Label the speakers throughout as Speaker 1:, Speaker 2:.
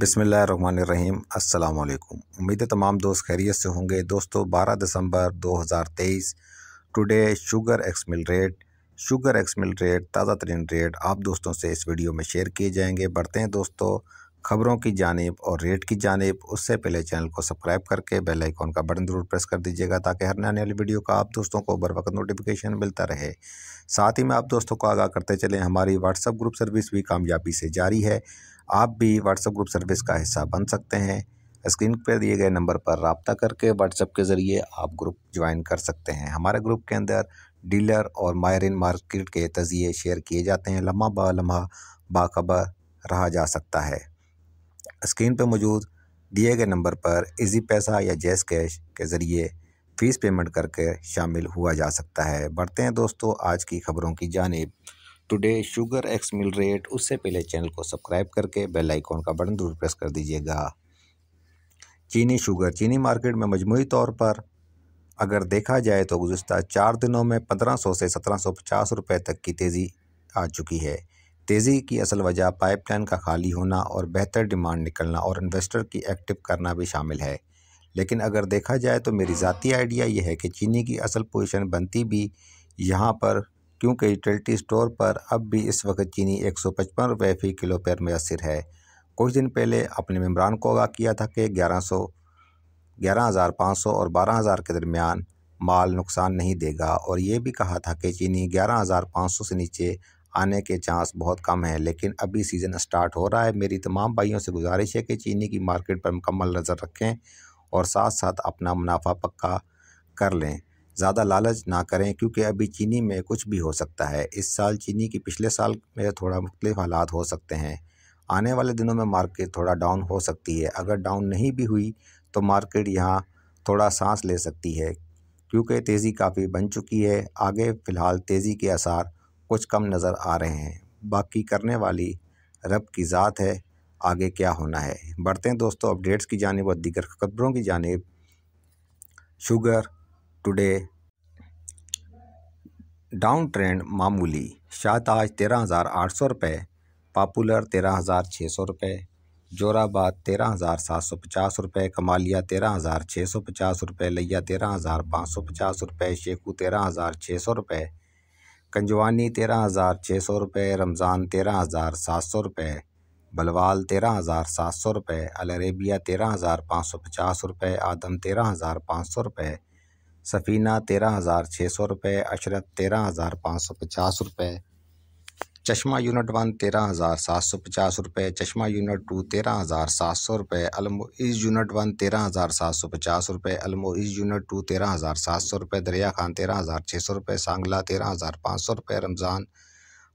Speaker 1: बिसमीम् अल्लाम उम्मीद है तमाम दोस्त खैरियत से होंगे दोस्तों 12 दिसंबर 2023 today sugar ex mill rate sugar ex mill rate ताज़ा तरीन रेट आप दोस्तों से इस वीडियो में शेयर किए जाएंगे बढ़ते हैं दोस्तों खबरों की जानब और रेट की जानब उससे पहले चैनल को सब्सक्राइब करके बेल आइकॉन का बटन ज़रूर प्रेस कर दीजिएगा ताकि हर आने वाली वीडियो का आप दोस्तों को बर वक्त नोटिफिकेशन मिलता रहे साथ ही में आप दोस्तों को आगाह करते चलें हमारी व्हाट्सअप ग्रुप सर्विस भी कामयाबी से जारी है आप भी व्हाट्सएप ग्रुप सर्विस का हिस्सा बन सकते हैं स्क्रीन पर दिए गए नंबर पर रबता करके व्हाट्सएप के ज़रिए आप ग्रुप ज्वाइन कर सकते हैं हमारे ग्रुप के अंदर डीलर और मायरिन मार्केट के तजिए शेयर किए जाते हैं लम्हा बा लम्हा बाखबर रहा जा सकता है स्क्रीन पर मौजूद दिए गए नंबर पर इजी पैसा या जैस कैश के ज़रिए फ़ीस पेमेंट करके शामिल हुआ जा सकता है बढ़ते हैं दोस्तों आज की खबरों की जानब today sugar ex mill rate उससे पहले चैनल को सब्सक्राइब करके बेल आइकॉन का बटन जरूर प्रेस कर दीजिएगा चीनी शुगर चीनी मार्केट में मजमू तौर पर अगर देखा जाए तो गुज्त चार दिनों में पंद्रह सौ से सत्रह सौ पचास रुपये तक की तेज़ी आ चुकी है तेज़ी की असल वजह पाइपलाइन का खाली होना और बेहतर डिमांड निकलना और इन्वेस्टर की एक्टिव करना भी शामिल है लेकिन अगर देखा जाए तो मेरी ज़ाती आइडिया यह है कि चीनी की असल पोजीशन बनती भी यहाँ पर क्योंकि यूटिलिटी स्टोर पर अब भी इस वक्त चीनी एक सौ पचपन रुपये फ़ी किलो पर मैसर है कुछ दिन पहले अपने मम्बरान को आगाह किया था कि ग्यारह सौ ग्यारह हज़ार पाँच सौ और बारह हज़ार के दरमियान माल नुकसान नहीं देगा और ये भी कहा था कि चीनी ग्यारह हज़ार पाँच सौ से नीचे आने के चांस बहुत कम है लेकिन अभी सीज़न स्टार्ट हो रहा है मेरी तमाम भाइयों से गुजारिश है कि चीनी की मार्केट पर मुकम्मल नज़र रखें और साथ साथ अपना मुनाफा पक्का कर लें ज़्यादा लालच ना करें क्योंकि अभी चीनी में कुछ भी हो सकता है इस साल चीनी की पिछले साल में थोड़ा मुख्तलिफ हालात हो सकते हैं आने वाले दिनों में मार्केट थोड़ा डाउन हो सकती है अगर डाउन नहीं भी हुई तो मार्केट यहाँ थोड़ा सांस ले सकती है क्योंकि तेज़ी काफ़ी बन चुकी है आगे फ़िलहाल तेज़ी के आसार कुछ कम नज़र आ रहे हैं बाकी करने वाली रब की ज़ात है आगे क्या होना है बढ़ते हैं दोस्तों अपडेट्स की जानब और दीगर खबरों की जानब शुगर टुडे डाउन ट्रेंड मामूली शाहताज तेरह हज़ार आठ सौ रुपये पापुलर तेरह हज़ार छः सौ रुपये जोराबाद तेरह हज़ार सात सौ पचास रुपये कमालिया तेरह हज़ार छः सौ पचास रुपये लिया तेरह हज़ार पाँच सौ पचास रुपये शेखू तेरह हज़ार छः सौ रुपये कंजवानी तेरह हज़ार छः सौ रुपये रमज़ान तेरह हज़ार सात सौ रुपये बलवाल तेरह हज़ार सात सौ रुपये अलरेबिया तेरह हज़ार पाँच सौ पचास रुपये आदम तेरह हज़ार पाँच सौ रुपये सफ़ीना तेरह हज़ार छः सौ रुपये अशरत तेरह हज़ार पाँच सौ पचास रुपये चश्मा यूनिट वन तेरह हज़ार सात सौ पचास रुपये चश्मा यूनिट टू तेरह हज़ार सात सौ रुपये इस यूनिट वन तेरह हज़ार सात सौ पचास रुपये इस यूनिट टू तेरह हज़ार सात सौ रुपये दरिया खान तेरह हज़ार छः सौ रुपये सांगला तेरह हज़ार पाँच सौ रुपये रमज़ान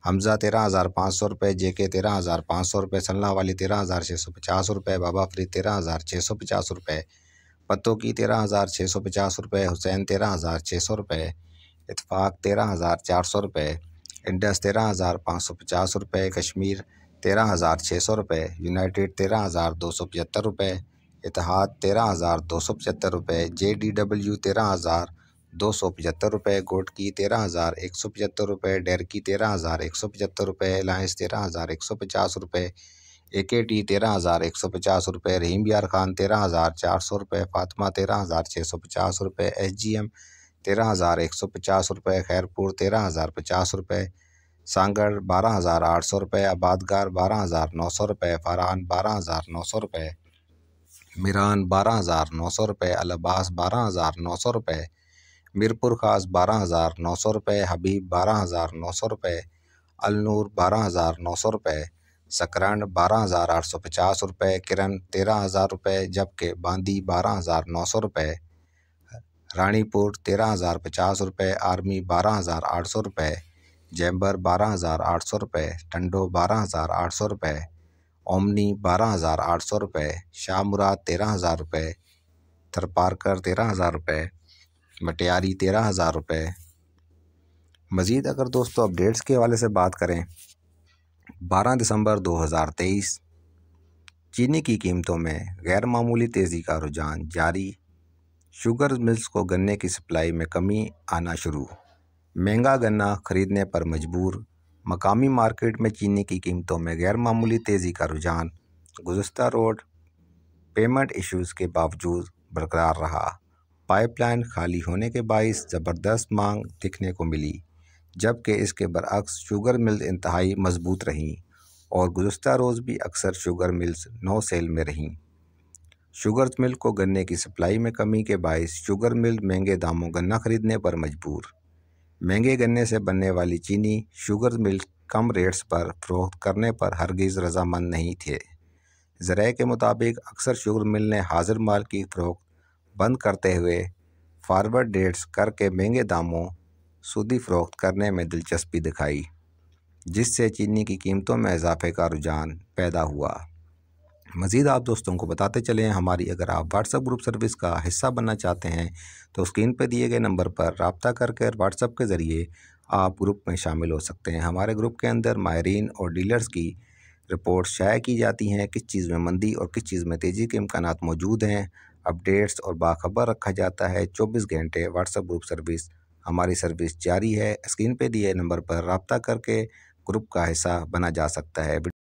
Speaker 1: हमज़ा तेरह हज़ार पाँच सौ रुपये जे के तेरह हज़ार पाँच सौ रुपये सल्ला वाली तेरह हज़ार छः सौ पचास रुपये बाबा फरीद तेरह हज़ार छः सौ पचास रुपये पतों की तेरह हज़ार छः सौ पचास रुपये हुसैन तेरह हज़ार छः सौ रुपये इतफाक़ तेरह हज़ार चार सौ रुपये इंडस तेरह हज़ार पाँच सौ पचास रुपये कश्मीर तेरह हज़ार छः सौ रुपये यूनाइटेड तेरह हज़ार दो सौ पचहत्तर रुपये इतिहाद तेरह हज़ार दो सौ पचहत्तर रुपये जे डी डब्ल्यू तेरह हज़ार दो सौ पचहत्तर रुपये गोट की तेरह हज़ार एक सौ पचहत्तर रुपये डेरकी तेरह हज़ार एक सौ पचहत्तर रुपये अलायंस तेरह हज़ार एक सौ पचास रुपये ए के टी तेरह हज़ार एक सौ पचास रुपये रहीम यार खान तेरह हज़ार चार सौ रुपये फातिमा तेरह हज़ार छः सौ पचास रुपये एस जी एम तेरह हज़ार एक सौ पचास रुपये खैरपुर तेरह हज़ार पचास रुपये सांगड़ बारह हज़ार आठ सौ रुपये आबादगार बारह हज़ार नौ सौ रुपये फरहान बारह हज़ार नौ सौ रुपये मिरान बारह हज़ार नौ सौ रुपये अलबास बारह हज़ार नौ सौ रुपये मीरपुर खास बारह हज़ार नौ सौ रुपये हबीब बारह हज़ार नौ सौ रुपये अलनूर बारह हज़ार नौ सौ रुपये सकरण बारह हज़ार आठ सौ पचास रुपये किरण तेरह हज़ार रुपये जबकि बांदी बारह हज़ार नौ सौ रुपये रानीपुर तेरह हज़ार पचास रुपये आर्मी बारह हज़ार आठ सौ रुपये जैम्बर बारह हज़ार आठ सौ रुपये टंडो बारह हज़ार आठ सौ रुपये ओमनी बारह हज़ार आठ सौ रुपये शाह मुराद तेरह हज़ार रुपये थरपारकर तेरह हज़ार रुपये मटियारी तेरह हज़ार रुपये मज़ीद अगर दोस्तों अपडेट्स के हवाले से बात करें 12 दिसंबर 2023 चीनी की कीमतों में गैर मामूली तेज़ी का रुझान जारी शुगर मिल्स को गन्ने की सप्लाई में कमी आना शुरू महंगा गन्ना खरीदने पर मजबूर मकामी मार्केट में चीनी की कीमतों में गैर मामूली तेज़ी का रुझान गुजशत रोड पेमेंट इश्यूज़ के बावजूद बरकरार रहा पाइपलाइन खाली होने के बायस ज़बरदस्त मांग दिखने को मिली जबकि इसके बरक्स शुगर मिल्स इंतहाई मजबूत रहीं और गुज्तर रोज़ भी अक्सर शुगर मिल्स नो सेल में रहीं शुगर मिल को गन्ने की सप्लाई में कमी के बायस शुगर मिल महंगे दामों गन्ना खरीदने पर मजबूर महंगे गन्ने से बनने वाली चीनी शुगर मिल कम रेट्स पर फरोख्त करने पर हरगिज़ रजामंद नहीं थे ज़रा के मुताबिक अक्सर शुगर मिल ने हाजिर माल की फ़रोख्त बंद करते हुए फारवर्ड डेट्स करके महंगे दामों सूदी फरोख्त करने में दिलचस्पी दिखाई जिससे चीनी की कीमतों में इजाफे का रुझान पैदा हुआ मज़ीद आप दोस्तों को बताते चलें हमारी अगर आप व्हाट्सअप ग्रुप सर्विस का हिस्सा बनना चाहते हैं तो स्क्रीन पर दिए गए नंबर पर रबता करके व्हाट्सअप के ज़रिए आप ग्रुप में शामिल हो सकते हैं हमारे ग्रुप के अंदर माहरीन और डीलर्स की रिपोर्ट शाये की जाती हैं किस चीज़ में मंदी और किस चीज़ में तेज़ी के इम्कान मौजूद हैं अपडेट्स और बाखबर रखा जाता है चौबीस घंटे व्हाट्सअप ग्रुप सर्विस हमारी सर्विस जारी है स्क्रीन पे दिए नंबर पर रबता करके ग्रुप का हिस्सा बना जा सकता है